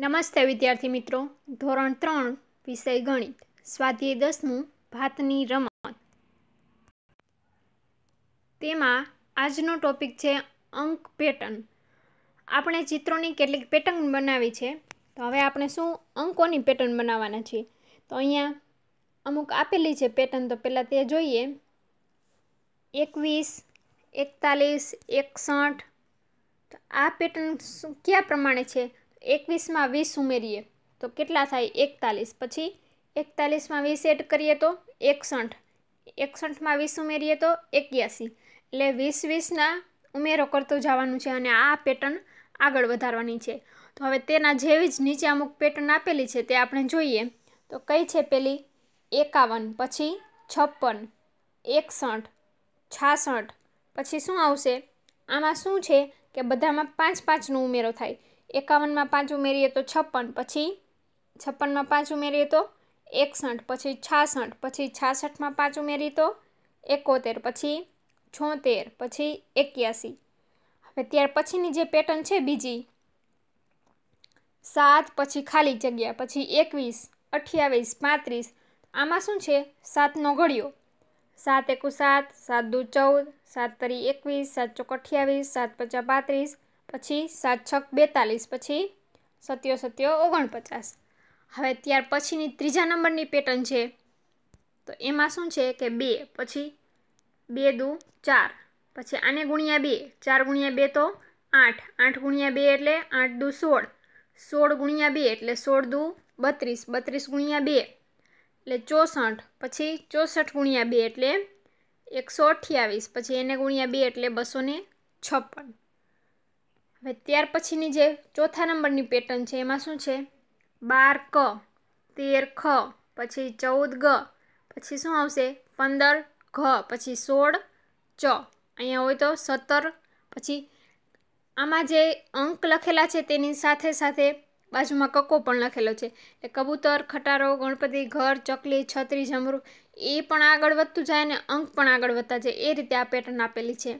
નમસ્તે વિદ્યાર્થી મિત્રો ધોરણ ત્રણ વિષય ગણિત સ્વાધ્યાય દસમું ભાતની રમત તેમાં આજનો ટોપિક છે અંક પેટર્ન આપણે ચિત્રોની કેટલીક પેટર્ન બનાવી છે તો હવે આપણે શું અંકોની પેટર્ન બનાવવાના છીએ તો અહીંયા અમુક આપેલી છે પેટર્ન તો પહેલાં તે જોઈએ એકવીસ એકતાલીસ એકસઠ આ પેટર્ન કયા પ્રમાણે છે એકવીસમાં વીસ ઉમેરીએ તો કેટલા થાય એકતાલીસ પછી એકતાલીસમાં વીસ એડ કરીએ તો એકસઠ એકસઠમાં વીસ ઉમેરીએ તો એક્યાસી એટલે વીસ વીસના ઉમેરો કરતો જવાનું છે અને આ પેટર્ન આગળ વધારવાની છે તો હવે તેના જેવી જ નીચે અમુક પેટર્ન આપેલી છે તે આપણે જોઈએ તો કઈ છે પેલી એકાવન પછી છપ્પન એકસઠ છાસઠ પછી શું આવશે આમાં શું છે કે બધામાં પાંચ પાંચનો ઉમેરો થાય એકાવનમાં પાંચ ઉમેરીએ તો છપ્પન પછી છપ્પનમાં પાંચ ઉમેરીએ તો એકસઠ પછી છાસઠ પછી છાસઠમાં પાંચ ઉમેરી તો એકોતેર પછી છોતેર પછી એક્યાસી હવે ત્યાર પછીની જે પેટર્ન છે બીજી સાત પછી ખાલી જગ્યા પછી એકવીસ અઠ્યાવીસ પાંત્રીસ આમાં શું છે સાતનો ઘડિયો સાત એકુ સાત સાત દુ ચૌદ સાત તરી એકવીસ સાત ચોક અઠ્યાવીસ સાત પચાસ પાંત્રીસ પછી સાત છક બેતાલીસ પછી સત્યો સત્યો ઓગણપચાસ હવે ત્યાર પછીની ત્રીજા નંબરની પેટર્ન છે તો એમાં શું છે કે બે પછી બે દુ ચાર પછી આને ગુણ્યા બે ચાર ગુણ્યા બે તો આઠ આઠ ગુણ્યા બે એટલે આઠ દુ સોળ સોળ ગુણ્યા બે એટલે સોળ દુ બત્રીસ બત્રીસ ગુણ્યા બે એટલે ચોસઠ પછી ચોસઠ ગુણ્યા બે એટલે એકસો અઠ્યાવીસ પછી એને ગુણ્યા બે એટલે બસો ને છપ્પન હવે ત્યાર પછીની જે ચોથા નંબરની પેટર્ન છે એમાં શું છે બાર ક તેર ખ પછી ચૌદ ગ પછી શું આવશે પંદર ઘ પછી સોળ ચ અહીંયા હોય તો સત્તર પછી આમાં જે અંક લખેલા છે તેની સાથે સાથે બાજુમાં કક્કો પણ લખેલો છે એટલે કબૂતર ખટારો ગણપતિ ઘર ચકલી છત્રી જમરૂ એ પણ આગળ વધતું જાય અને અંક પણ આગળ વધતા જાય એ રીતે આ પેટર્ન આપેલી છે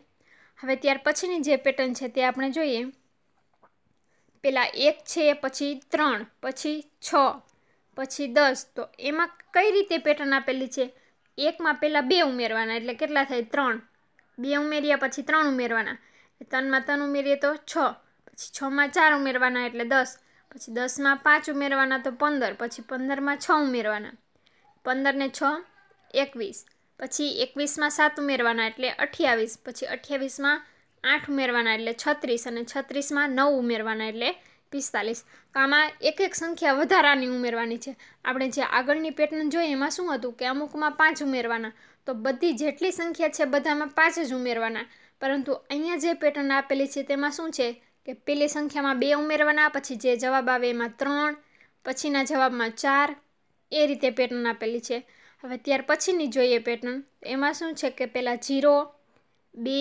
હવે ત્યાર પછીની જે પેટર્ન છે તે આપણે જોઈએ પહેલાં એક છે પછી ત્રણ પછી છ પછી દસ તો એમાં કઈ રીતે પેટર્ન આપેલી છે એકમાં પહેલાં બે ઉમેરવાના એટલે કેટલા થાય ત્રણ બે ઉમેર્યા પછી ત્રણ ઉમેરવાના ત્રણમાં ત્રણ ઉમેરીએ તો છ પછી છમાં ચાર ઉમેરવાના એટલે દસ પછી દસમાં પાંચ ઉમેરવાના તો પંદર પછી પંદરમાં છ ઉમેરવાના પંદર ને છ એકવીસ પછી એકવીસમાં સાત ઉમેરવાના એટલે અઠ્યાવીસ પછી અઠ્યાવીસમાં આઠ ઉમેરવાના એટલે છત્રીસ અને છત્રીસમાં નવ ઉમેરવાના એટલે પિસ્તાલીસ તો આમાં એક એક સંખ્યા વધારાની ઉમેરવાની છે આપણે જે આગળની પેટર્ન જોઈએ એમાં શું હતું કે અમુકમાં પાંચ ઉમેરવાના તો બધી જેટલી સંખ્યા છે બધામાં પાંચ જ ઉમેરવાના પરંતુ અહીંયા જે પેટર્ન આપેલી છે તેમાં શું છે કે પેલી સંખ્યામાં બે ઉમેરવાના પછી જે જવાબ આવે એમાં ત્રણ પછીના જવાબમાં ચાર એ રીતે પેટર્ન આપેલી છે હવે ત્યાર પછીની જોઈએ પેટર્ન એમાં શું છે કે પહેલાં જીરો બે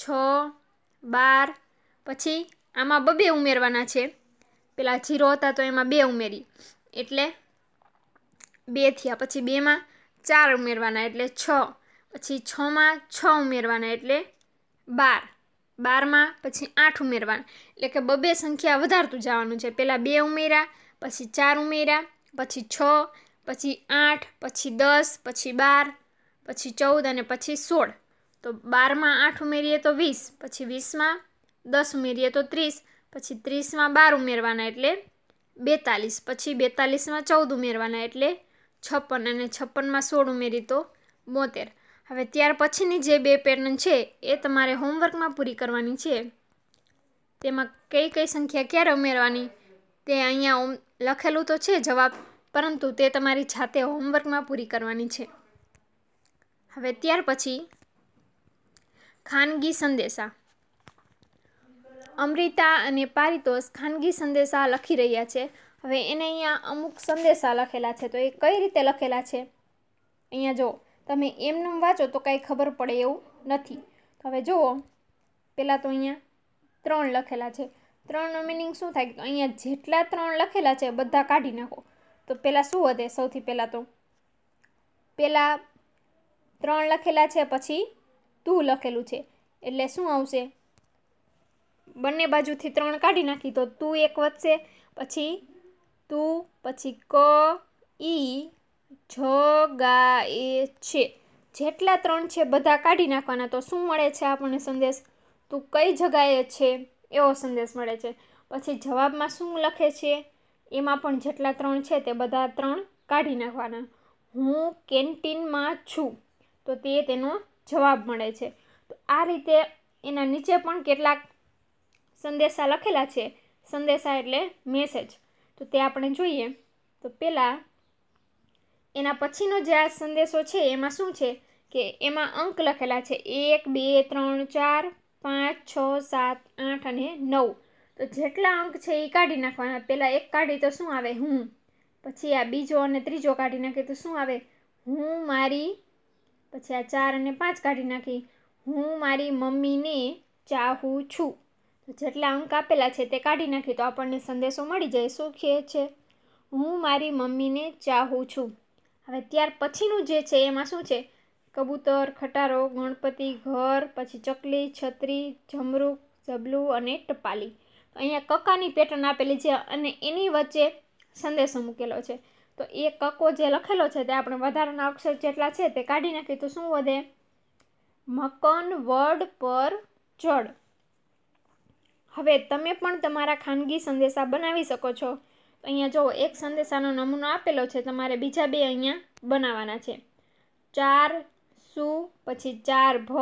છ બાર પછી આમાં બબે ઉમેરવાના છે પેલા જીરો હતા તો એમાં બે ઉમેરી એટલે બે થયા પછી બેમાં ચાર ઉમેરવાના એટલે છ પછી છમાં છ ઉમેરવાના એટલે બાર બારમાં પછી આઠ ઉમેરવાના એટલે કે બબે સંખ્યા વધારતું જવાનું છે પહેલાં બે ઉમેર્યા પછી ચાર ઉમેર્યા પછી છ પછી આઠ પછી દસ પછી બાર પછી ચૌદ અને પછી સોળ તો બારમાં આઠ ઉમેરીએ તો વીસ પછી વીસમાં દસ ઉમેરીએ તો ત્રીસ પછી ત્રીસમાં બાર ઉમેરવાના એટલે બેતાલીસ પછી બેતાલીસમાં ચૌદ ઉમેરવાના એટલે છપ્પન અને છપ્પનમાં સોળ ઉમેરી તો બોતેર હવે ત્યાર પછીની જે બે પેટર્ન છે એ તમારે હોમવર્કમાં પૂરી કરવાની છે તેમાં કઈ કઈ સંખ્યા ક્યારે ઉમેરવાની તે અહીંયા લખેલું તો છે જવાબ પરંતુ તે તમારી જાતે હોમવર્કમાં પૂરી કરવાની છે હવે ત્યાર પછી ખાનગી સંદેશા અમૃતા અને પારિતોષ ખાનગી સંદેશા લખી રહ્યા છે હવે એને અહીંયા અમુક સંદેશા લખેલા છે તો એ કઈ રીતે લખેલા છે અહીંયા જો તમે એમનું વાંચો તો કાંઈ ખબર પડે એવું નથી તો હવે જુઓ પહેલાં તો અહીંયા ત્રણ લખેલા છે ત્રણનો મિનિંગ શું થાય તો અહીંયા જેટલા ત્રણ લખેલા છે બધા કાઢી નાખો તો પહેલાં શું વધે સૌથી પહેલાં તો પહેલાં ત્રણ લખેલા છે પછી તું લખેલું છે એટલે શું આવશે બંને બાજુથી ત્રણ કાઢી નાખી તો તું એક વધશે પછી તું પછી ક ઈ જ ગા એ છે જેટલા ત્રણ છે બધા કાઢી નાખવાના તો શું મળે છે આપણને સંદેશ તું કઈ જગાએ છે એવો સંદેશ મળે છે પછી જવાબમાં શું લખે છે એમાં પણ જેટલા ત્રણ છે તે બધા ત્રણ કાઢી નાખવાના હું કેન્ટીનમાં છું તો તે તેનો જવાબ મળે છે તો આ રીતે એના નીચે પણ કેટલાક સંદેશા લખેલા છે સંદેશા એટલે મેસેજ તો તે આપણે જોઈએ તો પહેલાં એના પછીનો જે આ સંદેશો છે એમાં શું છે કે એમાં અંક લખેલા છે એક બે ત્રણ ચાર પાંચ છ સાત આઠ અને નવ તો જેટલા અંક છે એ કાઢી નાખવાના પહેલાં એક કાઢી તો શું આવે હું પછી આ બીજો અને ત્રીજો કાઢી નાખી તો શું આવે હું મારી પછી આ ચાર અને પાંચ કાઢી નાખી હું મારી મમ્મીને ચાહું છું તો જેટલા અંક આપેલા છે તે કાઢી નાખી તો આપણને સંદેશો મળી જાય શું કહે છે હું મારી મમ્મીને ચાહું છું હવે ત્યાર પછીનું જે છે એમાં શું છે કબૂતર ખટારો ગણપતિ ઘર પછી ચકલી છત્રી જમરૂક ઝબલું અને ટપાલી અહીંયા કક્કાની પેટર્ન આપેલી છે અને એની વચ્ચે સંદેશો મૂકેલો છે તો એ કક્કો જે લખેલો છે તે આપણે વધારાના અક્ષર જેટલા છે તે કાઢી નાખીએ તો શું વધે મકન વર્ડ પર જડ હવે તમે પણ તમારા ખાનગી સંદેશા બનાવી શકો છો અહીંયા જો એક સંદેશાનો નમૂનો આપેલો છે તમારે બીજા બે અહીંયા બનાવવાના છે ચાર સુ પછી ચાર ભ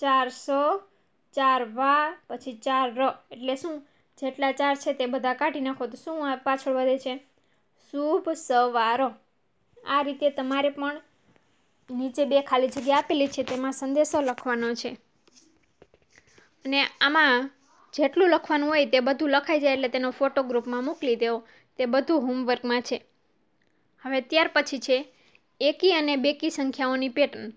ચાર સ ચાર વા પછી ચાર ર એટલે શું જેટલા ચાર છે તે બધા કાઢી નાખો તો શું પાછળ વધે છે શુભ સવારો આ રીતે તમારે પણ નીચે બે ખાલી જગ્યા આપેલી છે તેમાં સંદેશો લખવાનો છે અને આમાં જેટલું લખવાનું હોય તે બધું લખાઈ જાય એટલે તેનો ફોટો ગ્રુપમાં મોકલી દેવો તે બધું હોમવર્કમાં છે હવે ત્યાર પછી છે એકી અને બેકી સંખ્યાઓની પેટર્ન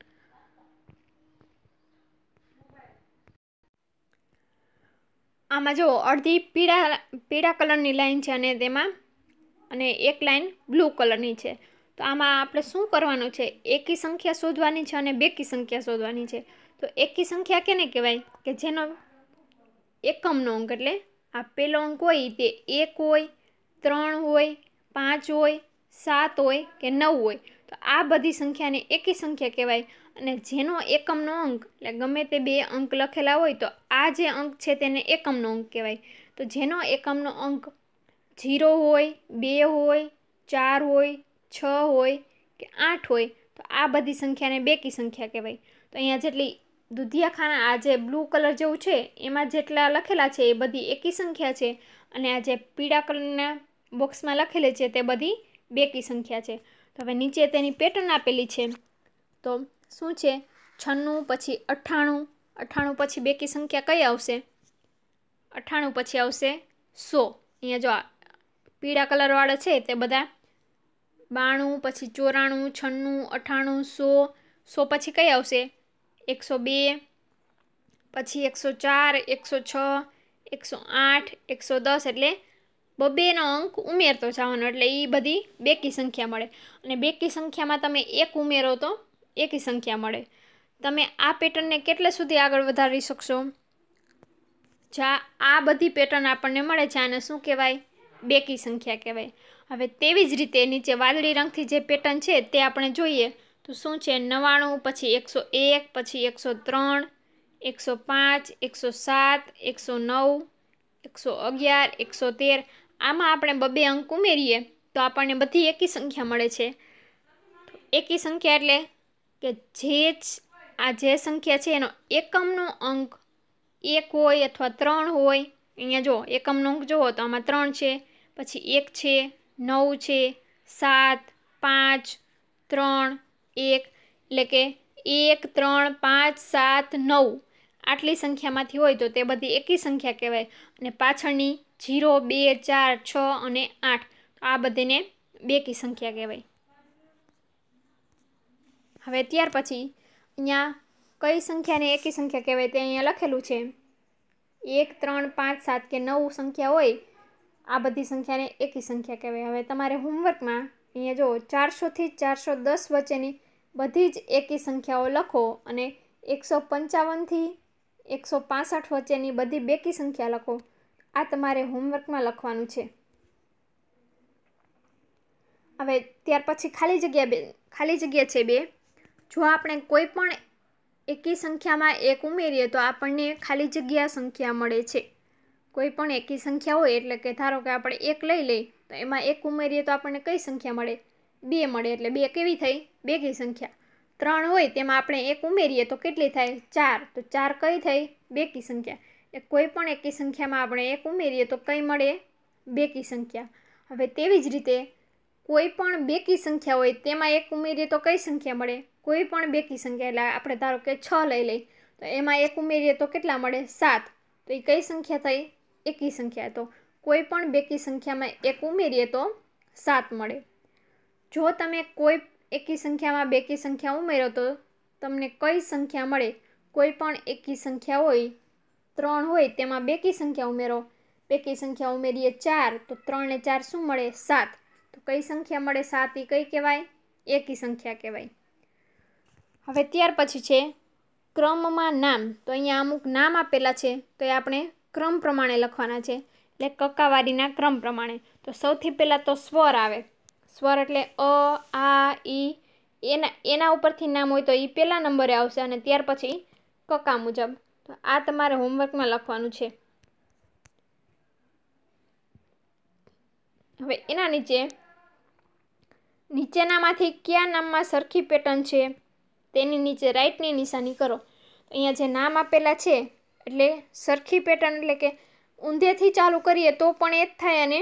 આમાં જો અડધી પીળા પીળા કલરની લાઇન છે અને તેમાં અને એક લાઈન બ્લુ કલરની છે તો આમાં આપણે શું કરવાનું છે એકી સંખ્યા શોધવાની છે અને બેકી સંખ્યા શોધવાની છે તો એકી સંખ્યા કેને કહેવાય કે જેનો એકમનો અંક એટલે આ પહેલો અંક હોય તે એક હોય ત્રણ હોય પાંચ હોય સાત હોય કે નવ હોય તો આ બધી સંખ્યાને એકી સંખ્યા કહેવાય અને જેનો એકમનો અંક એટલે ગમે તે બે અંક લખેલા હોય તો આ જે અંક છે તેને એકમનો અંક કહેવાય તો જેનો એકમનો અંક ઝીરો હોય બે હોય ચાર હોય છ હોય કે આઠ હોય તો આ બધી સંખ્યાને બેકી સંખ્યા કહેવાય તો અહીંયા જેટલી દુધિયાખાના આ જે બ્લુ કલર જેવું છે એમાં જેટલા લખેલા છે એ બધી એકી સંખ્યા છે અને આ જે પીળા કલરના બોક્સમાં લખેલી છે તે બધી બેકી સંખ્યા છે તો હવે નીચે તેની પેટર્ન આપેલી છે તો શું છે છન્નું પછી અઠ્ઠાણું અઠ્ઠાણું પછી બેકી સંખ્યા કઈ આવશે અઠ્ઠાણું પછી આવશે સો અહીંયા જો પીળા કલરવાળા છે તે બધા બાણું પછી ચોરાણું છન્નું અઠ્ઠાણું સો સો પછી કઈ આવશે એકસો બે પછી એકસો ચાર એકસો છ એકસો આઠ એકસો દસ એટલે બબેનો અંક ઉમેરતો જવાનો એટલે એ બધી બેકી સંખ્યા મળે અને બેકી સંખ્યામાં તમે એક ઉમેરો તો એકી સંખ્યા મળે તમે આ પેટર્નને કેટલે સુધી આગળ વધારી શકશો જા આ બધી પેટર્ન આપણને મળે છે આને શું કહેવાય બેકી સંખ્યા કહેવાય હવે તેવી જ રીતે નીચે વાદળી રંગથી જે પેટર્ન છે તે આપણે જોઈએ તો શું છે નવાણું પછી એકસો એક પછી એકસો ત્રણ એકસો પાંચ એકસો સાત એકસો નવ એકસો અગિયાર એકસો તેર આમાં આપણે બબે અંક ઉમેરીએ તો આપણને બધી એકી સંખ્યા મળે છે એકી સંખ્યા એટલે કે જે આ જે સંખ્યા છે એનો એકમનો અંક એક હોય અથવા ત્રણ હોય અહીંયા જો એકમનો અંક જુઓ તો આમાં ત્રણ છે પછી એક છે નવ છે સાત પાંચ ત્રણ એક એટલે કે એક ત્રણ પાંચ સાત નવ આટલી સંખ્યામાંથી હોય તો તે બધી એકી સંખ્યા કહેવાય અને પાછળની જીરો બે ચાર છ અને આઠ આ બધીને બેકી સંખ્યા કહેવાય હવે ત્યાર પછી અહીંયા કઈ સંખ્યાને એકી સંખ્યા કહેવાય તે અહીંયા લખેલું છે એક ત્રણ પાંચ સાત કે નવ સંખ્યા હોય આ બધી સંખ્યાને એકી સંખ્યા કહેવાય હવે તમારે હોમવર્કમાં અહીંયા જો ચારસોથી ચારસો દસ વચ્ચેની બધી જ એકી સંખ્યાઓ લખો અને એકસો પંચાવનથી એકસો પાસઠ વચ્ચેની બધી બેકી સંખ્યા લખો આ તમારે હોમવર્કમાં લખવાનું છે હવે ત્યાર પછી ખાલી જગ્યા બે ખાલી જગ્યા છે બે જો આપણે કોઈ પણ એકી સંખ્યામાં એક ઉમેરીએ તો આપણને ખાલી જગ્યા સંખ્યા મળે છે કોઈ પણ એકી સંખ્યા હોય એટલે કે ધારો કે આપણે એક લઈ લઈ તો એમાં એક ઉમેરીએ તો આપણને કઈ સંખ્યા મળે બે મળે એટલે બે કેવી થઈ બેકી સંખ્યા ત્રણ હોય તેમાં આપણે એક ઉમેરીએ તો કેટલી થાય ચાર તો ચાર કઈ થઈ બેકી સંખ્યા એટલે કોઈ પણ એકી સંખ્યામાં આપણે એક ઉમેરીએ તો કઈ મળે બેકી સંખ્યા હવે તેવી જ રીતે કોઈ પણ બેકી સંખ્યા હોય તેમાં એક ઉમેરીએ તો કઈ સંખ્યા મળે કોઈ પણ બેકી સંખ્યા એટલે આપણે ધારો કે છ લઈ લઈ તો એમાં એક ઉમેરીએ તો કેટલા મળે સાત તો એ કઈ સંખ્યા થઈ એકી સંખ્યા તો કોઈ પણ બેકી સંખ્યામાં એક ઉમેરીએ તો સાત મળે જો તમે કોઈ એકી સંખ્યામાં બેકી સંખ્યા ઉમેરો તો તમને કઈ સંખ્યા મળે કોઈ પણ એકી સંખ્યા હોય ત્રણ હોય તેમાં બેકી સંખ્યા ઉમેરો બેકી સંખ્યા ઉમેરીએ ચાર તો ત્રણને ચાર શું મળે સાત તો કઈ સંખ્યા મળે સાત એ કઈ કહેવાય એકી સંખ્યા કહેવાય હવે ત્યાર પછી છે ક્રમમાં નામ તો અહીંયા અમુક નામ આપેલા છે તો એ આપણે ક્રમ પ્રમાણે લખવાના છે એટલે કક્કાવારીના ક્રમ પ્રમાણે તો સૌથી પહેલાં તો સ્વર આવે સ્વર એટલે અ આ ઈ એના એના ઉપરથી નામ હોય તો એ પહેલાં નંબરે આવશે અને ત્યાર પછી કક્કા મુજબ તો આ તમારે હોમવર્કમાં લખવાનું છે હવે એના નીચે નીચેનામાંથી કયા નામમાં સરખી પેટર્ન છે તેની નીચે રાઇટની નિશાની કરો અહીંયા જે નામ આપેલા છે એટલે સરખી પેટર્ન એટલે કે ઊંધેથી ચાલુ કરીએ તો પણ એ જ થાય અને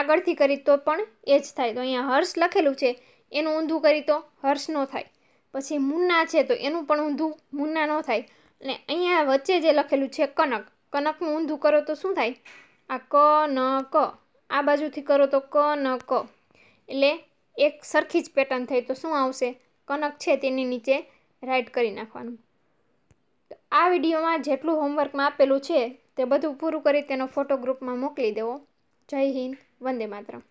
આગળથી કરી તો પણ એ જ થાય તો અહીંયા હર્ષ લખેલું છે એનું ઊંધું કરી તો હર્ષ ન થાય પછી મુન્ના છે તો એનું પણ ઊંધું મુન્ના ન થાય અને અહીંયા વચ્ચે જે લખેલું છે કનક કનકનું ઊંધું કરો તો શું થાય આ ક ન ક આ બાજુથી કરો તો ક ન ક એટલે એક સરખી જ પેટર્ન થઈ તો શું આવશે કનક છે તેની નીચે રાઈટ કરી નાખવાનું આ વિડીયોમાં જેટલું હોમવર્કમાં આપેલું છે તે બધું પૂરું કરી તેનો ફોટો ગ્રુપમાં મોકલી દેવો જય હિન્દ વંદે માતરમ